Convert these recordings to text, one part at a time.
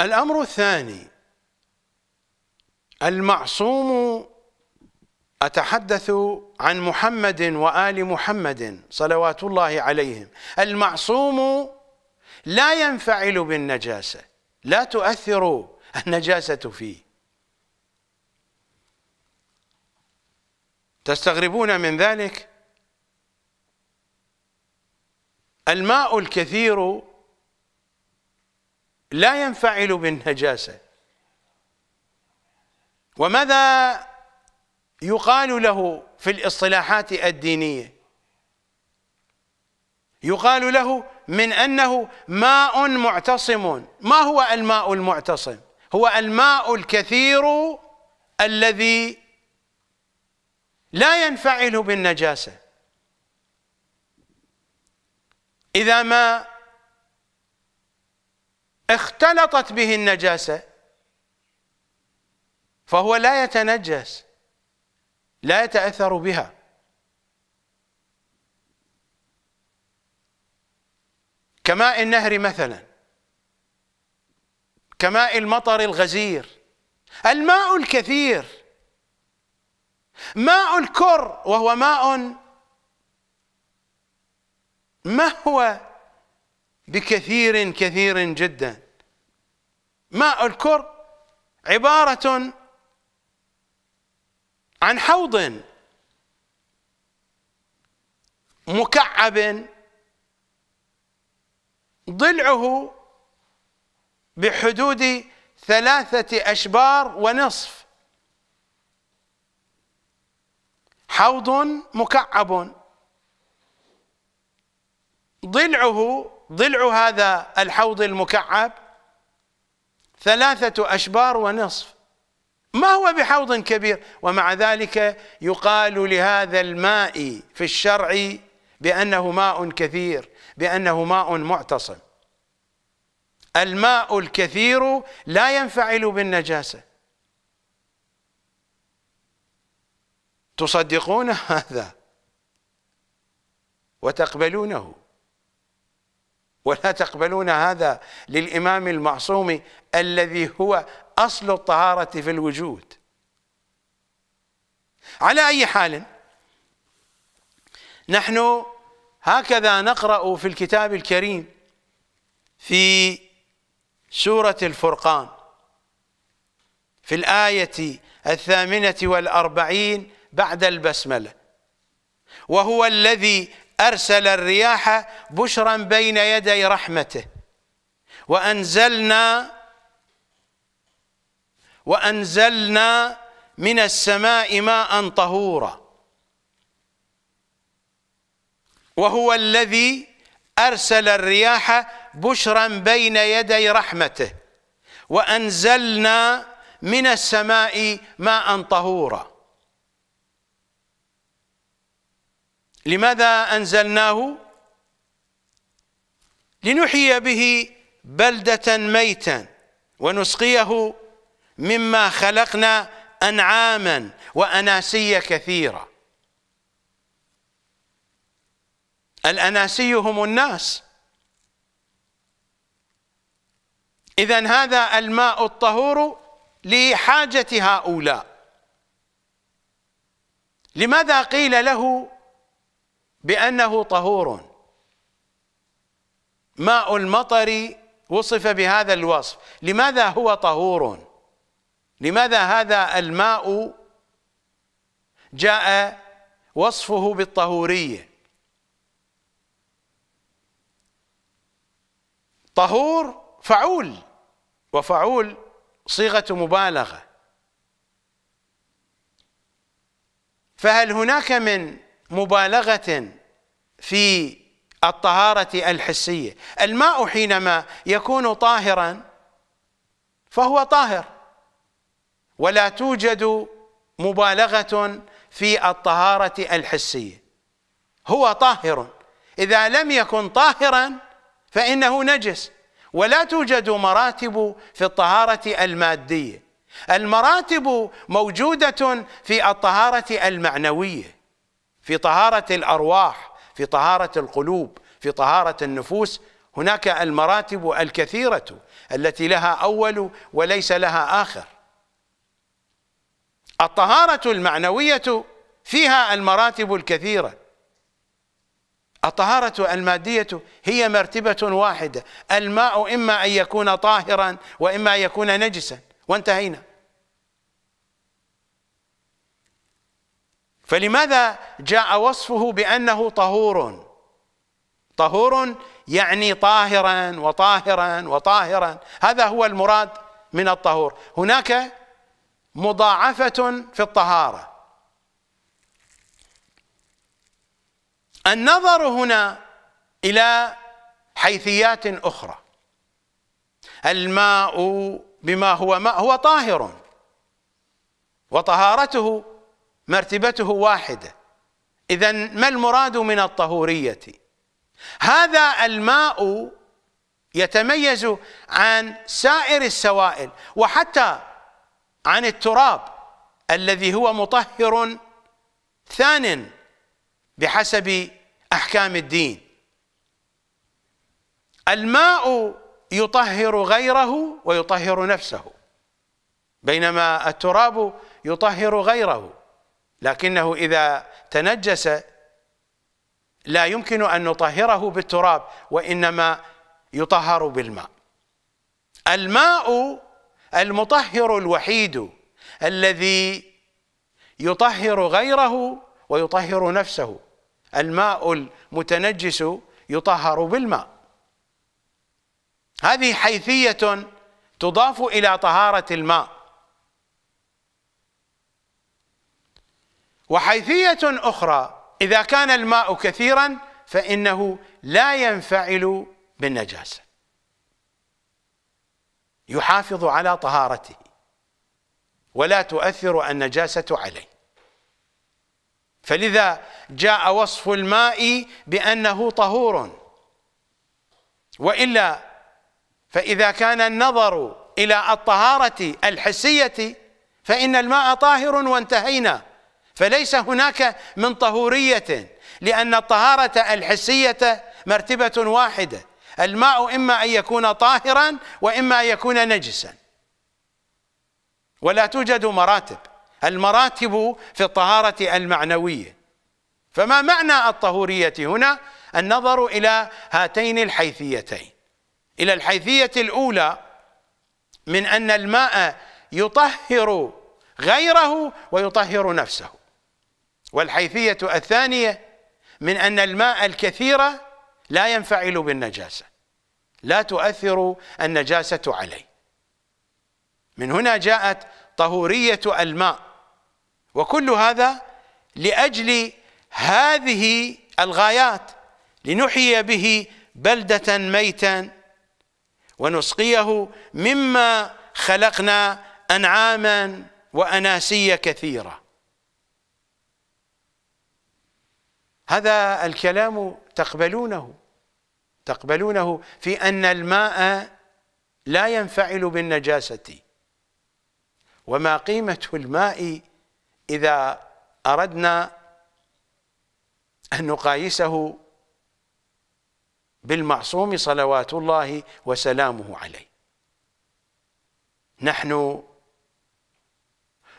الأمر الثاني المعصوم أتحدث عن محمد وآل محمد صلوات الله عليهم المعصوم لا ينفعل بالنجاسة لا تؤثر النجاسة فيه تستغربون من ذلك الماء الكثير لا ينفعل بالنجاسة وماذا يقال له في الاصطلاحات الدينية يقال له من أنه ماء معتصم ما هو الماء المعتصم هو الماء الكثير الذي لا ينفعل بالنجاسة إذا ما اختلطت به النجاسة فهو لا يتنجس لا يتأثر بها كماء النهر مثلا كماء المطر الغزير الماء الكثير ماء الكر وهو ماء ما هو بكثير كثير جدا ماء الكر عبارة عن حوض مكعب ضلعه بحدود ثلاثة أشبار ونصف حوض مكعب ضلعه ضلع هذا الحوض المكعب ثلاثة أشبار ونصف ما هو بحوض كبير ومع ذلك يقال لهذا الماء في الشرع بأنه ماء كثير بأنه ماء معتصم الماء الكثير لا ينفعل بالنجاسة تصدقون هذا وتقبلونه ولا تقبلون هذا للإمام المعصوم الذي هو أصل الطهارة في الوجود على أي حال نحن هكذا نقرأ في الكتاب الكريم في سورة الفرقان في الآية الثامنة والأربعين بعد البسملة وهو الذي أرسل الرياح بشرا بين يدي رحمته وأنزلنا وأنزلنا من السماء ماء طهورا وهو الذي أرسل الرياح بشرا بين يدي رحمته وأنزلنا من السماء ماء طهورا لماذا أنزلناه لنحيي به بلدة ميتا ونسقيه مما خلقنا أنعاما وأناسيا كثيرة الأناسي هم الناس إذا هذا الماء الطهور لحاجة هؤلاء لماذا قيل له بأنه طهور ماء المطر وصف بهذا الوصف لماذا هو طهور لماذا هذا الماء جاء وصفه بالطهورية طهور فعول وفعول صيغة مبالغة فهل هناك من مبالغة في الطهارة الحسية الماء حينما يكون طاهرا فهو طاهر ولا توجد مبالغة في الطهارة الحسية هو طاهر إذا لم يكن طاهرا فإنه نجس ولا توجد مراتب في الطهارة المادية المراتب موجودة في الطهارة المعنوية في طهارة الأرواح في طهارة القلوب في طهارة النفوس هناك المراتب الكثيرة التي لها أول وليس لها آخر الطهارة المعنوية فيها المراتب الكثيرة الطهارة المادية هي مرتبة واحدة الماء إما أن يكون طاهرا وإما أن يكون نجسا وانتهينا فلماذا جاء وصفه بانه طهور طهور يعني طاهرا وطاهرا وطاهرا هذا هو المراد من الطهور هناك مضاعفه في الطهاره النظر هنا الى حيثيات اخرى الماء بما هو ماء هو طاهر وطهارته مرتبته واحدة إذا ما المراد من الطهورية هذا الماء يتميز عن سائر السوائل وحتى عن التراب الذي هو مطهر ثان بحسب أحكام الدين الماء يطهر غيره ويطهر نفسه بينما التراب يطهر غيره لكنه إذا تنجس لا يمكن أن نطهره بالتراب وإنما يطهر بالماء الماء المطهر الوحيد الذي يطهر غيره ويطهر نفسه الماء المتنجس يطهر بالماء هذه حيثية تضاف إلى طهارة الماء وحيثية أخرى إذا كان الماء كثيرا فإنه لا ينفعل بالنجاسة يحافظ على طهارته ولا تؤثر النجاسة عليه فلذا جاء وصف الماء بأنه طهور وإلا فإذا كان النظر إلى الطهارة الحسية فإن الماء طاهر وانتهينا فليس هناك من طهورية لأن الطهارة الحسية مرتبة واحدة الماء إما أن يكون طاهرا وإما أن يكون نجسا ولا توجد مراتب المراتب في الطهارة المعنوية فما معنى الطهورية هنا النظر إلى هاتين الحيثيتين إلى الحيثية الأولى من أن الماء يطهر غيره ويطهر نفسه والحيثية الثانية من أن الماء الكثير لا ينفعل بالنجاسة لا تؤثر النجاسة عليه من هنا جاءت طهورية الماء وكل هذا لأجل هذه الغايات لنحيي به بلدة ميتا ونسقيه مما خلقنا أنعاما وأناسيا كثيرة هذا الكلام تقبلونه تقبلونه في أن الماء لا ينفعل بالنجاسة وما قيمة الماء إذا أردنا أن نقايسه بالمعصوم صلوات الله وسلامه عليه نحن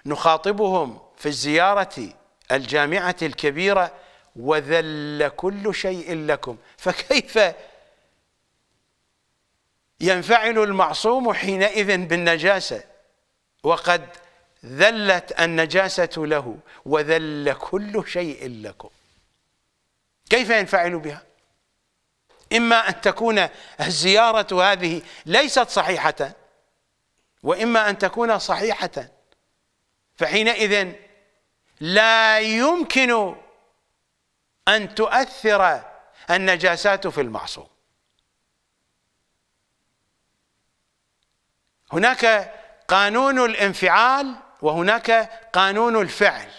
نخاطبهم في الزيارة الجامعة الكبيرة وذل كل شيء لكم فكيف ينفعل المعصوم حينئذ بالنجاسة وقد ذلت النجاسة له وذل كل شيء لكم كيف ينفعل بها إما أن تكون الزيارة هذه ليست صحيحة وإما أن تكون صحيحة فحينئذ لا يمكن أن تؤثر النجاسات في المعصوم هناك قانون الانفعال وهناك قانون الفعل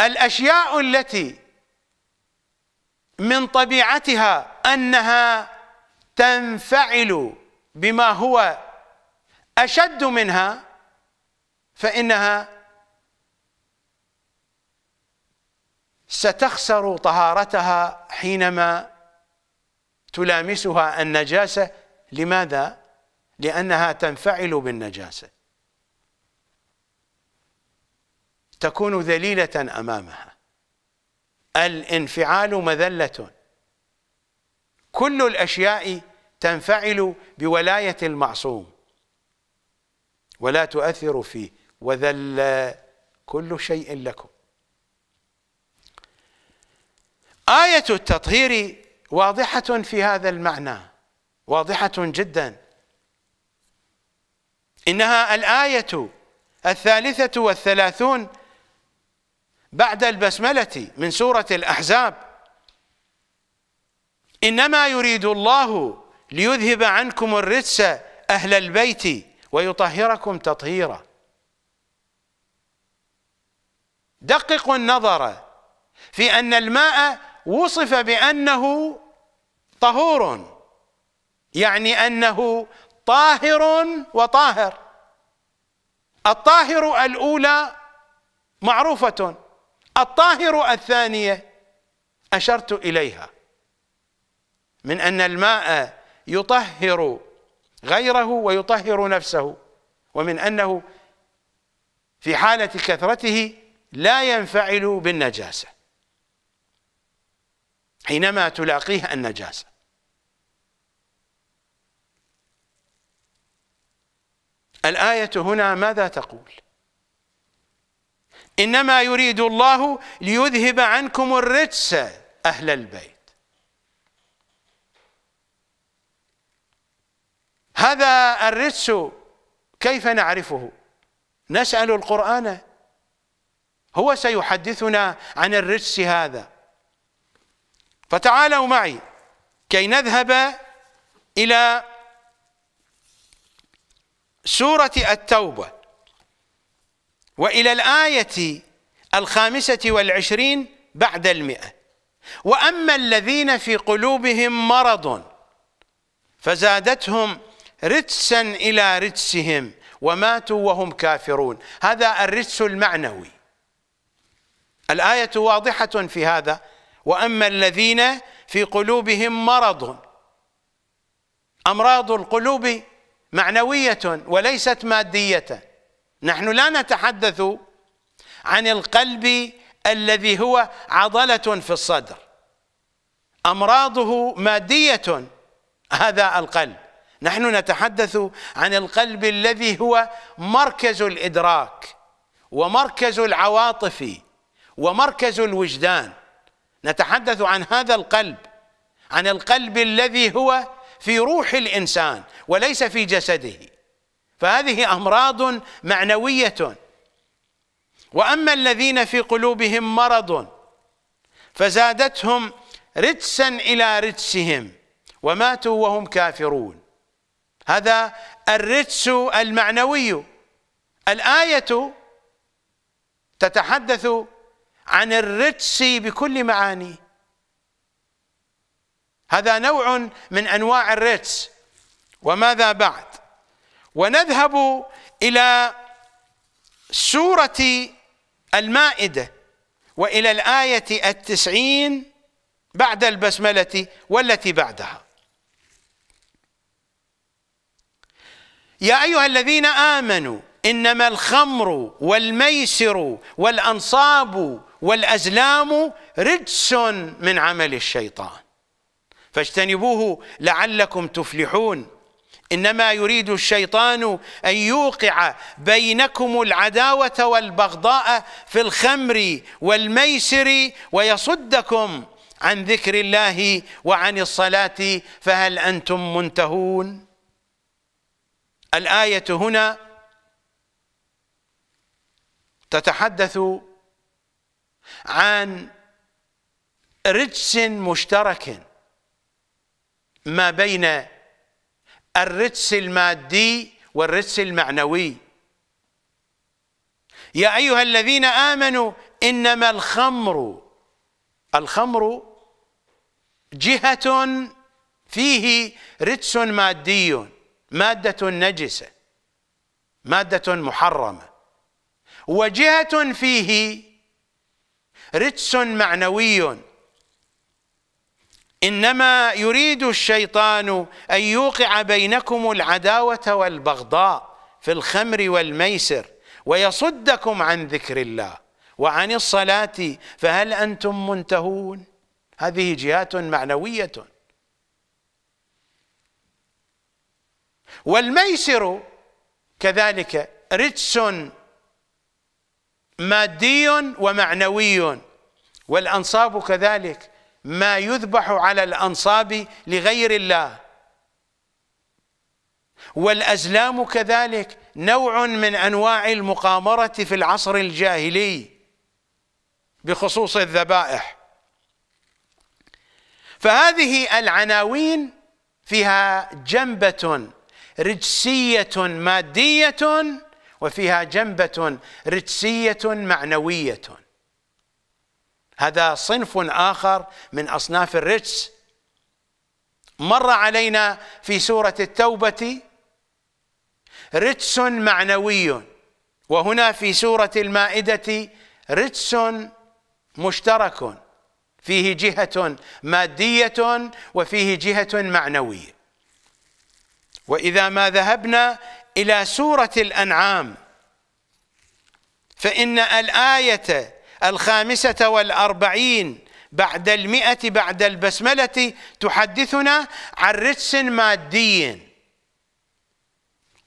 الأشياء التي من طبيعتها أنها تنفعل بما هو أشد منها فإنها ستخسر طهارتها حينما تلامسها النجاسة لماذا؟ لأنها تنفعل بالنجاسة تكون ذليلة أمامها الانفعال مذلة كل الأشياء تنفعل بولاية المعصوم ولا تؤثر فيه وذل كل شيء لكم آية التطهير واضحة في هذا المعنى واضحة جدا إنها الآية الثالثة والثلاثون بعد البسملة من سورة الأحزاب إنما يريد الله ليذهب عنكم الرجس أهل البيت ويطهركم تطهيراً دققوا النظر في أن الماء وصف بأنه طهور يعني أنه طاهر وطاهر الطاهر الأولى معروفة الطاهر الثانية أشرت إليها من أن الماء يطهر غيره ويطهر نفسه ومن أنه في حالة كثرته لا ينفعل بالنجاسة حينما تلاقيه النجاسة الآية هنا ماذا تقول إنما يريد الله ليذهب عنكم الرجس أهل البيت هذا الرجس كيف نعرفه نسأل القرآن هو سيحدثنا عن الرجس هذا فتعالوا معي كي نذهب إلى سورة التوبة وإلى الآية الخامسة والعشرين بعد المئة وأما الذين في قلوبهم مرض فزادتهم رجسا إلى رجسهم وماتوا وهم كافرون هذا الرجس المعنوي الآية واضحة في هذا وأما الذين في قلوبهم مرض أمراض القلوب معنوية وليست مادية نحن لا نتحدث عن القلب الذي هو عضلة في الصدر أمراضه مادية هذا القلب نحن نتحدث عن القلب الذي هو مركز الإدراك ومركز العواطف ومركز الوجدان نتحدث عن هذا القلب عن القلب الذي هو في روح الإنسان وليس في جسده فهذه أمراض معنوية وأما الذين في قلوبهم مرض فزادتهم رجسا إلى رجسهم وماتوا وهم كافرون هذا الرجس المعنوي الآية تتحدث عن الرجس بكل معانيه هذا نوع من انواع الرجس وماذا بعد ونذهب الى سوره المائده والى الايه التسعين بعد البسمله والتي بعدها يا ايها الذين امنوا انما الخمر والميسر والانصاب والأزلام رجس من عمل الشيطان فاجتنبوه لعلكم تفلحون إنما يريد الشيطان أن يوقع بينكم العداوة والبغضاء في الخمر والميسر ويصدكم عن ذكر الله وعن الصلاة فهل أنتم منتهون الآية هنا تتحدث عن رجس مشترك ما بين الرجس المادي والرجس المعنوي يا أيها الذين آمنوا إنما الخمر الخمر جهة فيه رجس مادي مادة نجسة مادة محرمة وجهة فيه رجس معنوي انما يريد الشيطان ان يوقع بينكم العداوه والبغضاء في الخمر والميسر ويصدكم عن ذكر الله وعن الصلاه فهل انتم منتهون هذه جهات معنويه والميسر كذلك رجس مادي ومعنوي والأنصاب كذلك ما يذبح على الأنصاب لغير الله والأزلام كذلك نوع من أنواع المقامرة في العصر الجاهلي بخصوص الذبائح فهذه العناوين فيها جنبة رجسية مادية وفيها جنبة رجسية معنوية هذا صنف آخر من أصناف الرجس مر علينا في سورة التوبة رجس معنوي وهنا في سورة المائدة رجس مشترك فيه جهة مادية وفيه جهة معنوية وإذا ما ذهبنا إلى سورة الأنعام فإن الآية الخامسة والأربعين بعد المئة بعد البسملة تحدثنا عن رجس مادي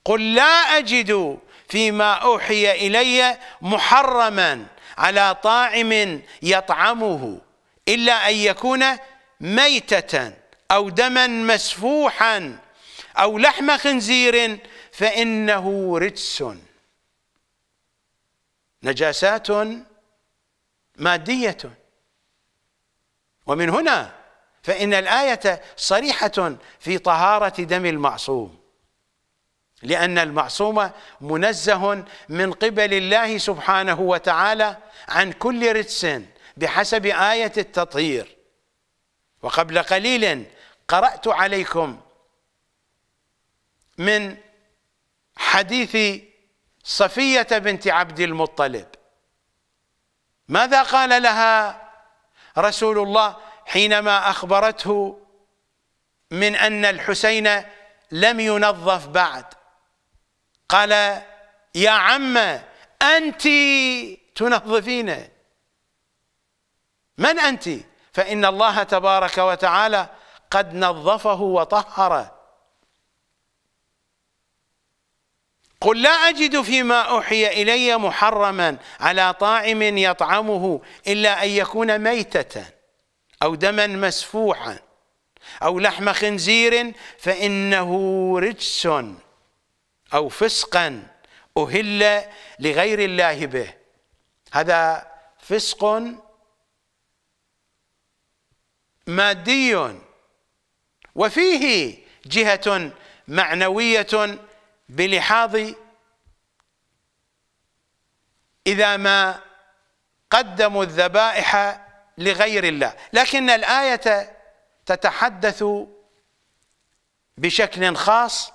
قل لا أجد فيما أوحي إلي محرما على طاعم يطعمه إلا أن يكون ميتة أو دما مسفوحا أو لحم خنزير فإنه رجس نجاسات مادية ومن هنا فإن الآية صريحة في طهارة دم المعصوم لأن المعصوم منزه من قبل الله سبحانه وتعالى عن كل رجس بحسب آية التطهير وقبل قليل قرأت عليكم من حديث صفية بنت عبد المطلب ماذا قال لها رسول الله حينما أخبرته من أن الحسين لم ينظف بعد قال يا عمه أنت تنظفينه من أنت فإن الله تبارك وتعالى قد نظفه وطهره قل لا أجد فيما أوحي إلي محرما على طاعم يطعمه إلا أن يكون ميتة أو دما مسفوحا أو لحم خنزير فإنه رجس أو فسقا أهل لغير الله به هذا فسق مادي وفيه جهة معنوية بلحاظ إذا ما قدموا الذبائح لغير الله لكن الآية تتحدث بشكل خاص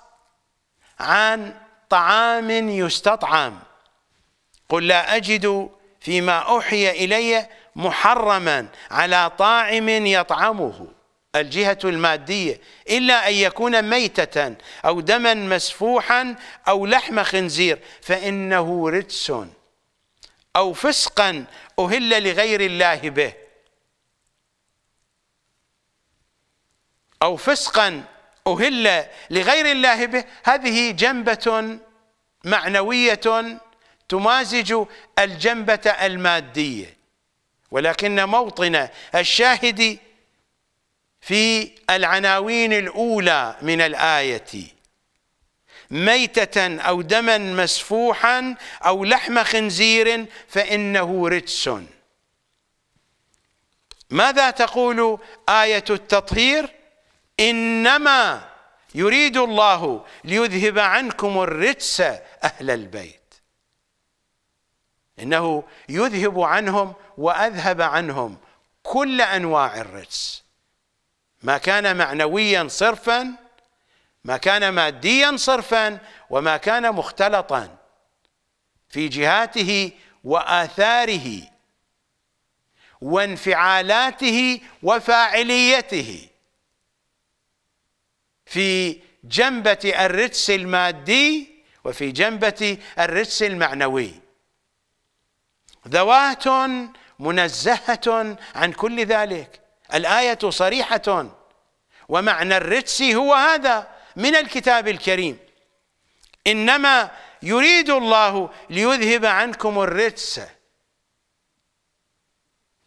عن طعام يستطعم قل لا أجد فيما أوحي إلي محرما على طاعم يطعمه الجهة المادية إلا أن يكون ميتة أو دما مسفوحا أو لحم خنزير فإنه رجس أو فسقا أهل لغير الله به أو فسقا أهل لغير الله به هذه جنبة معنوية تمازج الجنبة المادية ولكن موطن الشاهد في العناوين الأولى من الآية ميتة أو دما مسفوحا أو لحم خنزير فإنه رجس ماذا تقول آية التطهير إنما يريد الله ليذهب عنكم الرجس أهل البيت إنه يذهب عنهم وأذهب عنهم كل أنواع الرجس ما كان معنويا صرفا ما كان ماديا صرفا وما كان مختلطا في جهاته واثاره وانفعالاته وفاعليته في جنبه الرجس المادي وفي جنبه الرجس المعنوي ذوات منزهه عن كل ذلك الآية صريحة ومعنى الرجس هو هذا من الكتاب الكريم إنما يريد الله ليذهب عنكم الرجس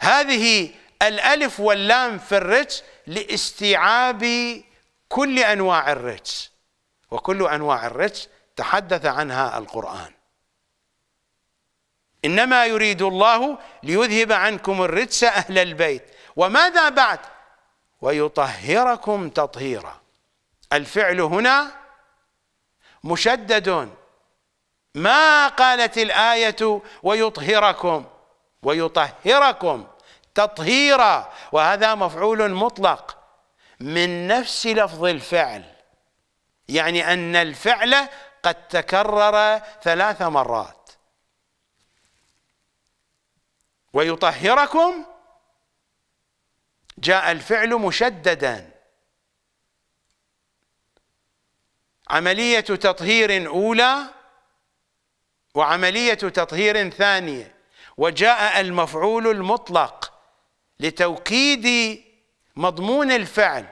هذه الألف واللام في الرجس لاستيعاب كل أنواع الرجس وكل أنواع الرجس تحدث عنها القرآن إنما يريد الله ليذهب عنكم الرجس أهل البيت وماذا بعد ويطهركم تطهيرا الفعل هنا مشدد ما قالت الآية ويطهركم ويطهركم تطهيرا وهذا مفعول مطلق من نفس لفظ الفعل يعني أن الفعل قد تكرر ثلاث مرات ويطهركم جاء الفعل مشددا عملية تطهير أولى وعملية تطهير ثانية وجاء المفعول المطلق لتوكيد مضمون الفعل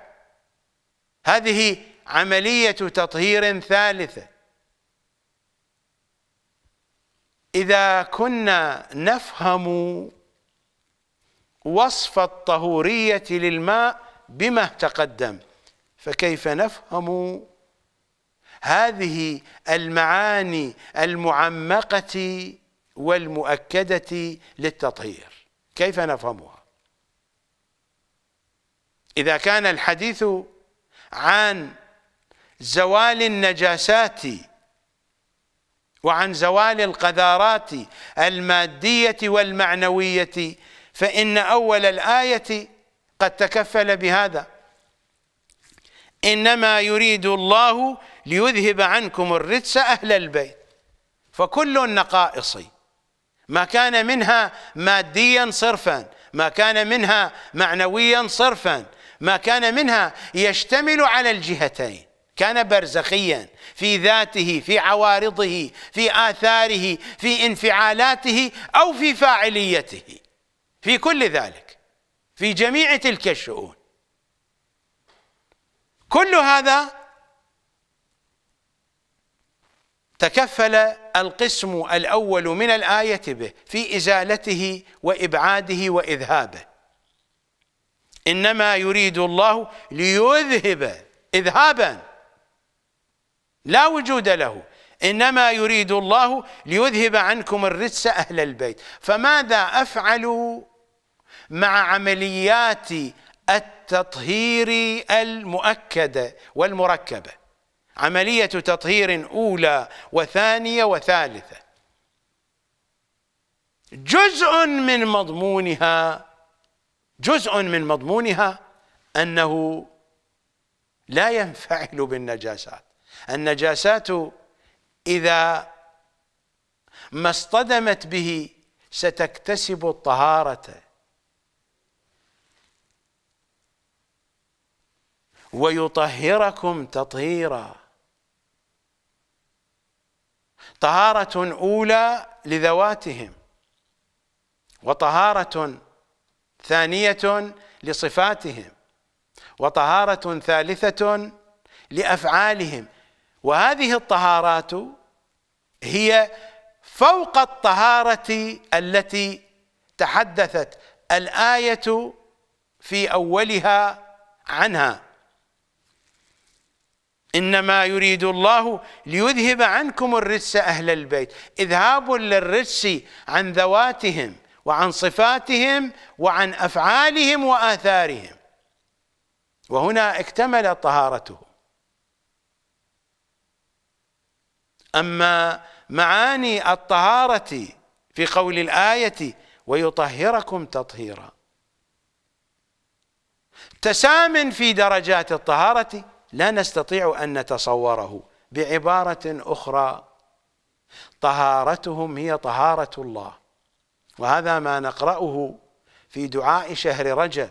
هذه عملية تطهير ثالثة إذا كنا نفهم وصف الطهورية للماء بما تقدم فكيف نفهم هذه المعاني المعمقة والمؤكدة للتطهير كيف نفهمها إذا كان الحديث عن زوال النجاسات وعن زوال القذارات المادية والمعنوية فإن أول الآية قد تكفل بهذا إنما يريد الله ليذهب عنكم الرجس أهل البيت فكل النقائص ما كان منها ماديا صرفا ما كان منها معنويا صرفا ما كان منها يشتمل على الجهتين كان برزخيا في ذاته في عوارضه في آثاره في انفعالاته أو في فاعليته في كل ذلك في جميع تلك الشؤون كل هذا تكفل القسم الأول من الآية به في إزالته وإبعاده وإذهابه إنما يريد الله ليذهب إذهابا لا وجود له إنما يريد الله ليذهب عنكم الرجس أهل البيت فماذا أفعل مع عمليات التطهير المؤكده والمركبه عمليه تطهير اولى وثانيه وثالثه جزء من مضمونها جزء من مضمونها انه لا ينفعل بالنجاسات النجاسات اذا ما اصطدمت به ستكتسب الطهاره ويطهركم تطهيرا طهارة أولى لذواتهم وطهارة ثانية لصفاتهم وطهارة ثالثة لأفعالهم وهذه الطهارات هي فوق الطهارة التي تحدثت الآية في أولها عنها إنما يريد الله ليذهب عنكم الرجس أهل البيت إذهاب للرجس عن ذواتهم وعن صفاتهم وعن أفعالهم وآثارهم وهنا اكتمل طهارته أما معاني الطهارة في قول الآية ويطهركم تطهيرا تسامن في درجات الطهارة لا نستطيع أن نتصوره بعبارة أخرى طهارتهم هي طهارة الله وهذا ما نقرأه في دعاء شهر رجب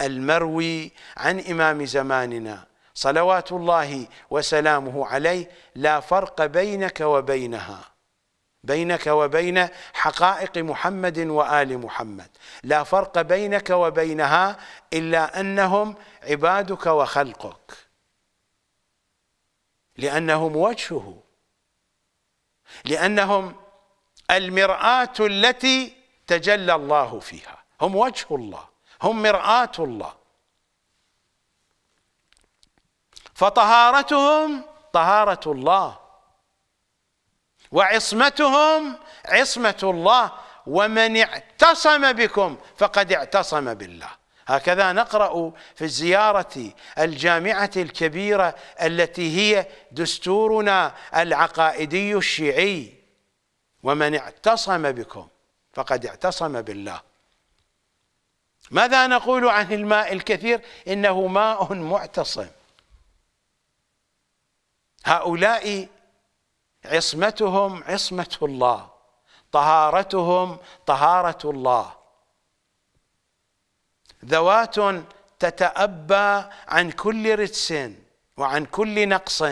المروي عن إمام زماننا صلوات الله وسلامه عليه لا فرق بينك وبينها بينك وبين حقائق محمد وآل محمد لا فرق بينك وبينها إلا أنهم عبادك وخلقك لأنهم وجهه لأنهم المرآة التي تجلى الله فيها هم وجه الله هم مرآة الله فطهارتهم طهارة الله وعصمتهم عصمة الله ومن اعتصم بكم فقد اعتصم بالله هكذا نقرأ في الزيارة الجامعة الكبيرة التي هي دستورنا العقائدي الشيعي ومن اعتصم بكم فقد اعتصم بالله ماذا نقول عن الماء الكثير إنه ماء معتصم هؤلاء عصمتهم عصمة الله طهارتهم طهارة الله ذوات تتأبى عن كل رجس وعن كل نقص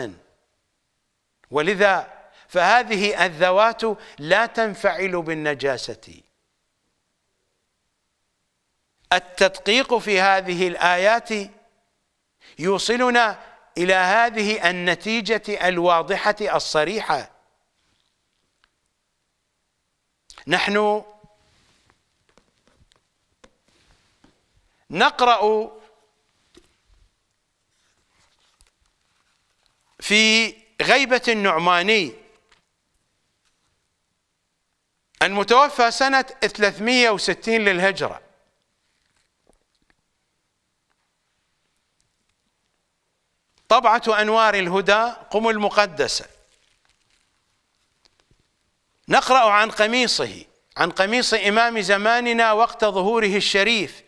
ولذا فهذه الذوات لا تنفعل بالنجاسة التدقيق في هذه الآيات يوصلنا إلى هذه النتيجة الواضحة الصريحة نحن نقرأ في غيبة النعماني المتوفى سنة 360 للهجرة طبعة أنوار الهدى قم المقدسة نقرأ عن قميصه عن قميص إمام زماننا وقت ظهوره الشريف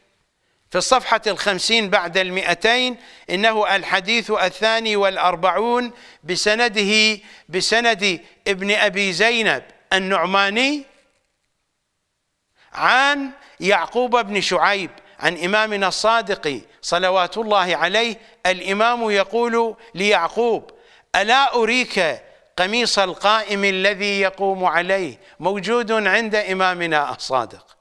في الصفحة الخمسين بعد المئتين إنه الحديث الثاني والأربعون بسنده بسند ابن أبي زينب النعماني عن يعقوب بن شعيب عن إمامنا الصادق صلوات الله عليه الإمام يقول ليعقوب ألا أريك قميص القائم الذي يقوم عليه موجود عند إمامنا الصادق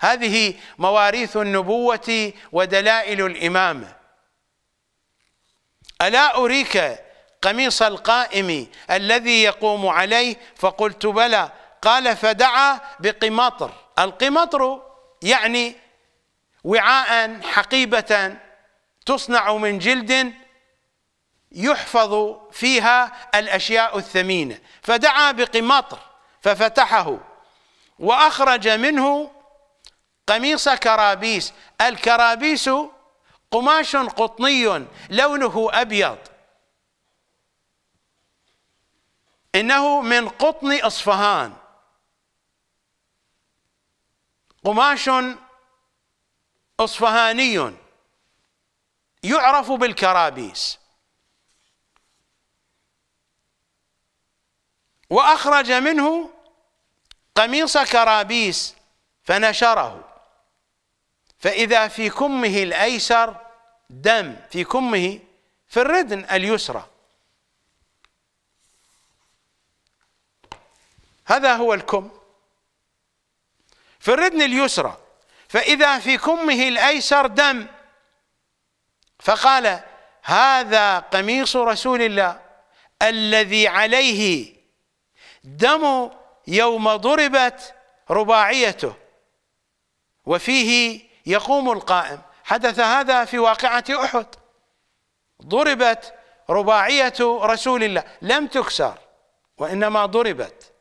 هذه مواريث النبوة ودلائل الإمامة ألا أريك قميص القائم الذي يقوم عليه فقلت بلى قال فدعا بقمطر القمطر يعني وعاء حقيبة تصنع من جلد يحفظ فيها الأشياء الثمينة فدعا بقمطر ففتحه وأخرج منه قميص كرابيس الكرابيس قماش قطني لونه أبيض إنه من قطن أصفهان قماش أصفهاني يعرف بالكرابيس وأخرج منه قميص كرابيس فنشره فإذا في كمه الأيسر دم في كمه في الردن اليسرى هذا هو الكم في الردن اليسرى فإذا في كمه الأيسر دم فقال هذا قميص رسول الله الذي عليه دم يوم ضربت رباعيته وفيه يقوم القائم حدث هذا في واقعة أحد ضربت رباعية رسول الله لم تكسر وإنما ضربت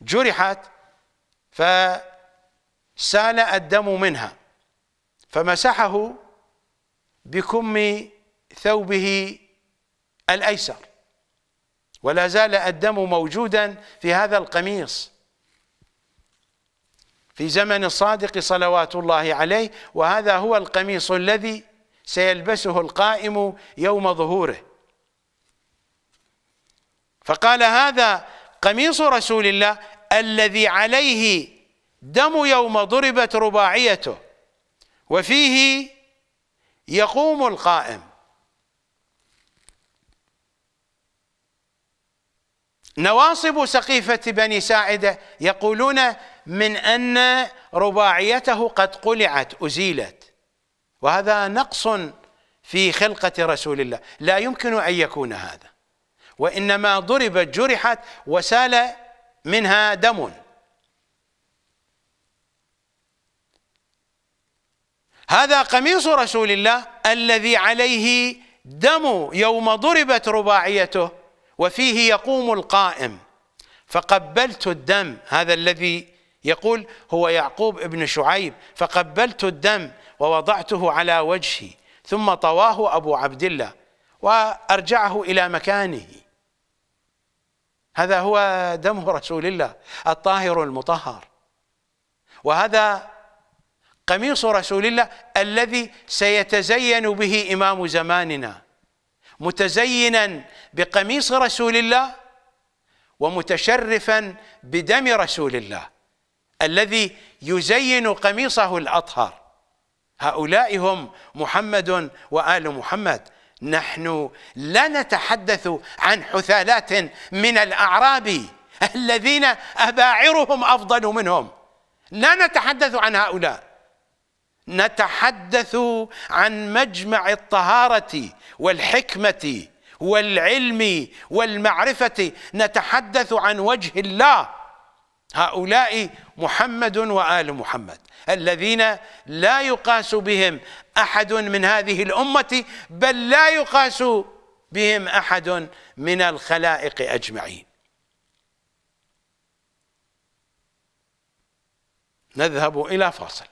جرحت فسال الدم منها فمسحه بكم ثوبه الأيسر ولا زال الدم موجودا في هذا القميص في زمن الصادق صلوات الله عليه وهذا هو القميص الذي سيلبسه القائم يوم ظهوره فقال هذا قميص رسول الله الذي عليه دم يوم ضربت رباعيته وفيه يقوم القائم نواصب سقيفة بني ساعدة يقولون من أن رباعيته قد قلعت أزيلت وهذا نقص في خلقة رسول الله لا يمكن أن يكون هذا وإنما ضربت جرحت وسال منها دم هذا قميص رسول الله الذي عليه دم يوم ضربت رباعيته وفيه يقوم القائم فقبلت الدم هذا الذي يقول هو يعقوب ابن شعيب فقبلت الدم ووضعته على وجهي ثم طواه ابو عبد الله وارجعه الى مكانه هذا هو دم رسول الله الطاهر المطهر وهذا قميص رسول الله الذي سيتزين به امام زماننا متزينا بقميص رسول الله ومتشرفا بدم رسول الله الذي يزين قميصه الاطهر هؤلاء هم محمد وال محمد نحن لا نتحدث عن حثالات من الاعراب الذين اباعرهم افضل منهم لا نتحدث عن هؤلاء نتحدث عن مجمع الطهارة والحكمة والعلم والمعرفة نتحدث عن وجه الله هؤلاء محمد وآل محمد الذين لا يقاس بهم أحد من هذه الأمة بل لا يقاس بهم أحد من الخلائق أجمعين نذهب إلى فاصل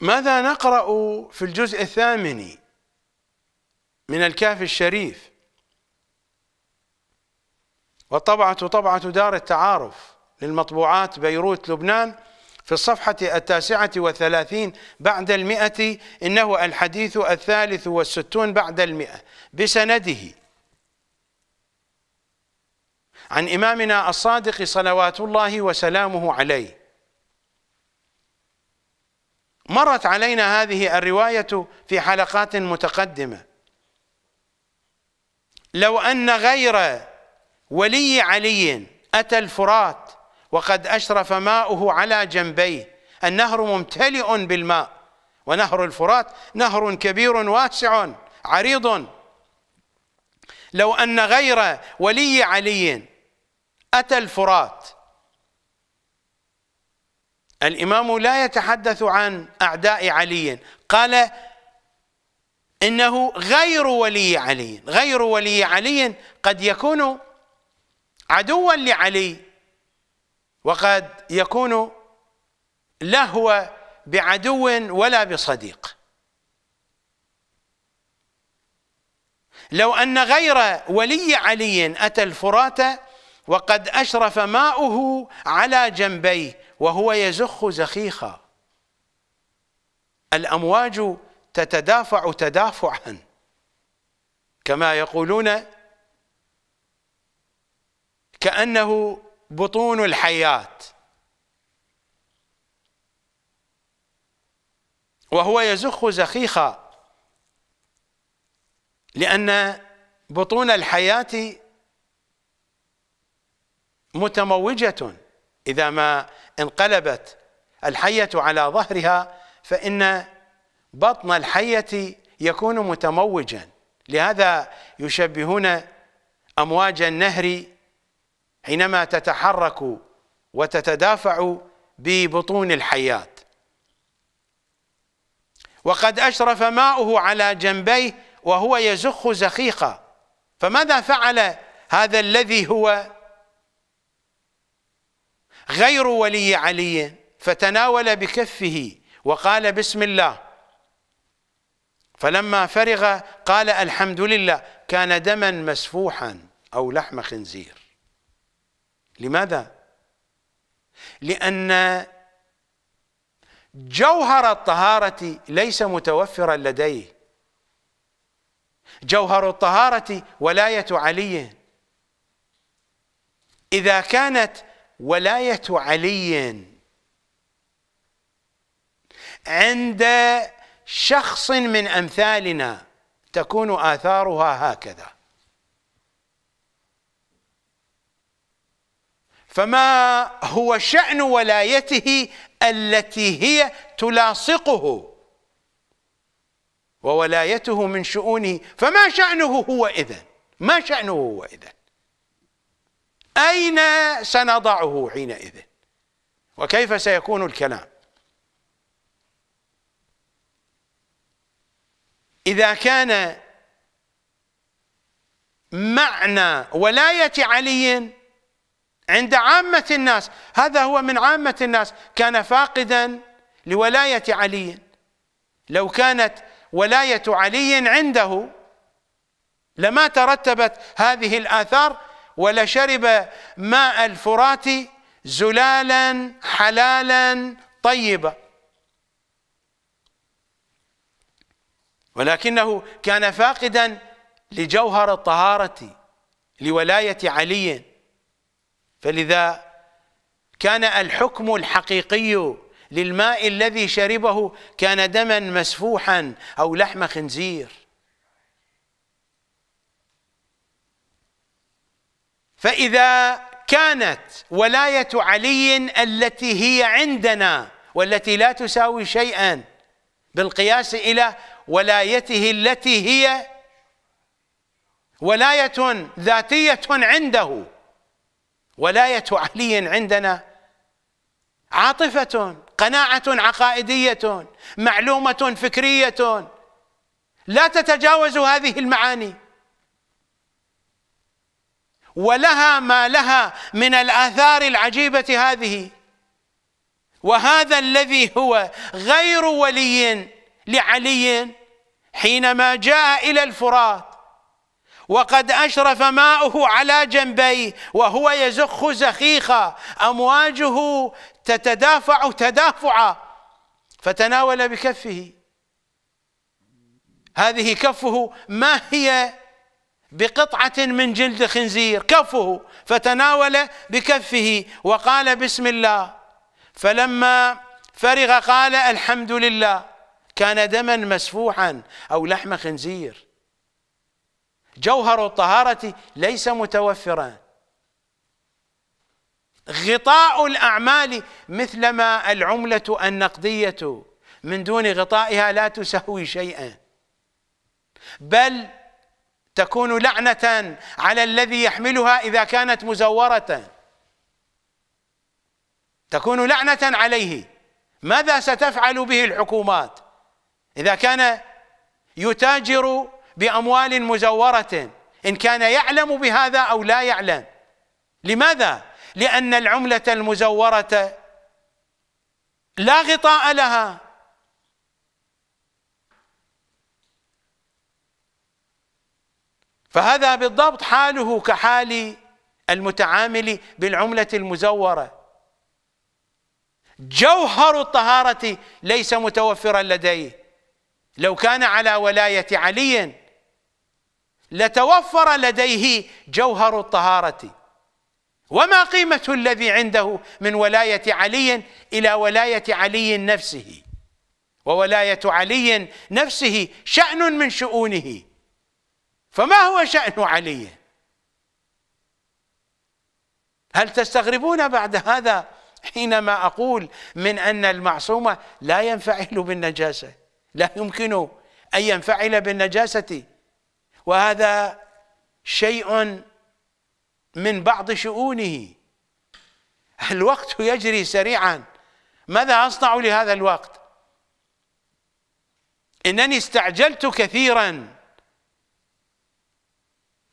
ماذا نقرأ في الجزء الثامن من الكهف الشريف والطبعة طبعة دار التعارف للمطبوعات بيروت لبنان في الصفحة التاسعة والثلاثين بعد المئة إنه الحديث الثالث والستون بعد المئة بسنده عن إمامنا الصادق صلوات الله وسلامه عليه مرت علينا هذه الرواية في حلقات متقدمة لو أن غير ولي علي أتى الفرات وقد أشرف ماؤه على جنبيه النهر ممتلئ بالماء ونهر الفرات نهر كبير واسع عريض لو أن غير ولي علي أتى الفرات الإمام لا يتحدث عن أعداء علي قال إنه غير ولي علي غير ولي علي قد يكون عدوا لعلي وقد يكون لا هو بعدو ولا بصديق لو أن غير ولي علي أتى الفرات وقد أشرف ماؤه على جنبيه وهو يزخ زخيخا الأمواج تتدافع تدافعا كما يقولون كأنه بطون الحياة وهو يزخ زخيخا لأن بطون الحياة متموجة إذا ما انقلبت الحية على ظهرها فإن بطن الحية يكون متموجا لهذا يشبهون أمواج النهر حينما تتحرك وتتدافع ببطون الحيات وقد أشرف ماؤه على جنبيه وهو يزخ زخيقا فماذا فعل هذا الذي هو غير ولي علي فتناول بكفه وقال بسم الله فلما فرغ قال الحمد لله كان دما مسفوحا أو لحم خنزير لماذا؟ لأن جوهر الطهارة ليس متوفرا لديه جوهر الطهارة ولاية علي إذا كانت ولاية علي عند شخص من أمثالنا تكون آثارها هكذا فما هو شأن ولايته التي هي تلاصقه وولايته من شؤونه فما شأنه هو إذن ما شأنه هو إذن أين سنضعه حينئذ وكيف سيكون الكلام إذا كان معنى ولاية علي عند عامة الناس هذا هو من عامة الناس كان فاقدا لولاية علي لو كانت ولاية علي عنده لما ترتبت هذه الآثار ولشرب ماء الفرات زلالا حلالا طيبا ولكنه كان فاقدا لجوهر الطهارة لولاية علي فلذا كان الحكم الحقيقي للماء الذي شربه كان دما مسفوحا أو لحم خنزير فإذا كانت ولاية علي التي هي عندنا والتي لا تساوي شيئا بالقياس إلى ولايته التي هي ولاية ذاتية عنده ولاية علي عندنا عاطفة قناعة عقائدية معلومة فكرية لا تتجاوز هذه المعاني ولها ما لها من الآثار العجيبة هذه وهذا الذي هو غير ولي لعلي حينما جاء إلى الفرات وقد أشرف ماؤه على جنبيه وهو يزخ زخيخا أمواجه تتدافع تدافعا فتناول بكفه هذه كفه ما هي بقطعة من جلد خنزير كفه فتناول بكفه وقال بسم الله فلما فرغ قال الحمد لله كان دما مسفوحا أو لحم خنزير جوهر الطهارة ليس متوفرا غطاء الأعمال مثلما العملة النقدية من دون غطائها لا تسوي شيئا بل تكون لعنة على الذي يحملها إذا كانت مزورة تكون لعنة عليه ماذا ستفعل به الحكومات إذا كان يتاجر بأموال مزورة إن كان يعلم بهذا أو لا يعلم لماذا؟ لأن العملة المزورة لا غطاء لها فهذا بالضبط حاله كحال المتعامل بالعملة المزورة جوهر الطهارة ليس متوفرا لديه لو كان على ولاية علي لتوفر لديه جوهر الطهارة وما قيمة الذي عنده من ولاية علي إلى ولاية علي نفسه وولاية علي نفسه شأن من شؤونه فما هو شأن علي هل تستغربون بعد هذا حينما أقول من أن المعصوم لا ينفعل بالنجاسة لا يمكن أن ينفعل بالنجاسة وهذا شيء من بعض شؤونه الوقت يجري سريعا ماذا أصنع لهذا الوقت إنني استعجلت كثيراً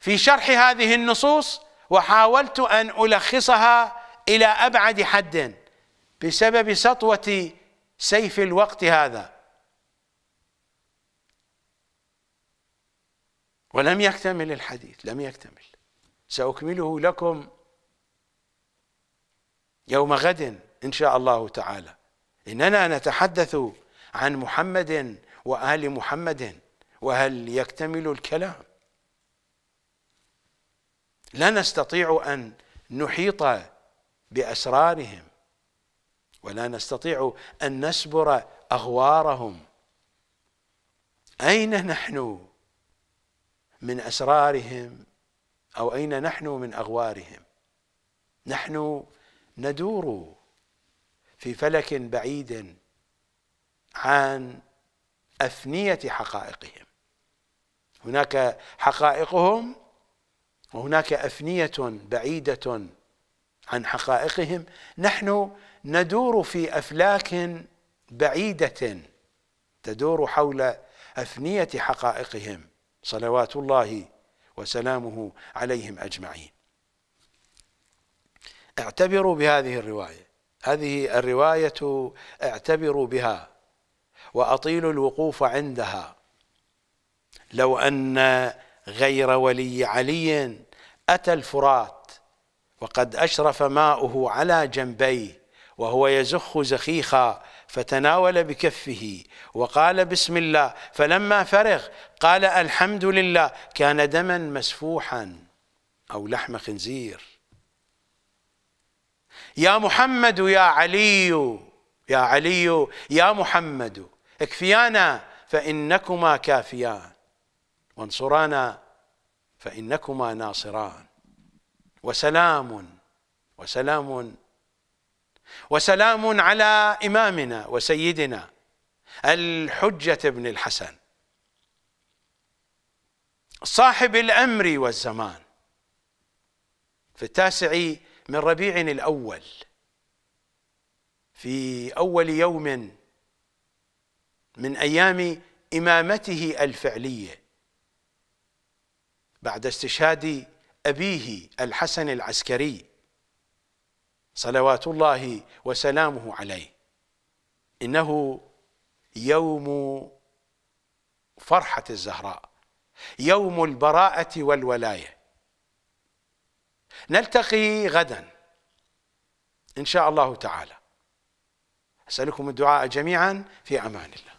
في شرح هذه النصوص وحاولت أن ألخصها إلى أبعد حد بسبب سطوة سيف الوقت هذا ولم يكتمل الحديث لم يكتمل سأكمله لكم يوم غد إن شاء الله تعالى إننا نتحدث عن محمد وآل محمد وهل يكتمل الكلام لا نستطيع أن نحيط بأسرارهم ولا نستطيع أن نسبر أغوارهم أين نحن من أسرارهم أو أين نحن من أغوارهم نحن ندور في فلك بعيد عن أفنية حقائقهم هناك حقائقهم وهناك أفنية بعيدة عن حقائقهم نحن ندور في أفلاك بعيدة تدور حول أفنية حقائقهم صلوات الله وسلامه عليهم أجمعين اعتبروا بهذه الرواية هذه الرواية اعتبروا بها وأطيلوا الوقوف عندها لو أن غير ولي علي أتى الفرات وقد أشرف ماؤه على جنبيه وهو يزخ زخيخا فتناول بكفه وقال بسم الله فلما فرغ قال الحمد لله كان دما مسفوحا أو لحم خنزير يا محمد يا علي يا علي يا محمد اكفيانا فإنكما كافيان وانصرانا فإنكما ناصران وسلام وسلام وسلام على إمامنا وسيدنا الحجة ابن الحسن صاحب الأمر والزمان في التاسع من ربيع الأول في أول يوم من أيام إمامته الفعلية بعد استشهاد أبيه الحسن العسكري صلوات الله وسلامه عليه إنه يوم فرحة الزهراء يوم البراءة والولاية نلتقي غدا إن شاء الله تعالى أسألكم الدعاء جميعا في أمان الله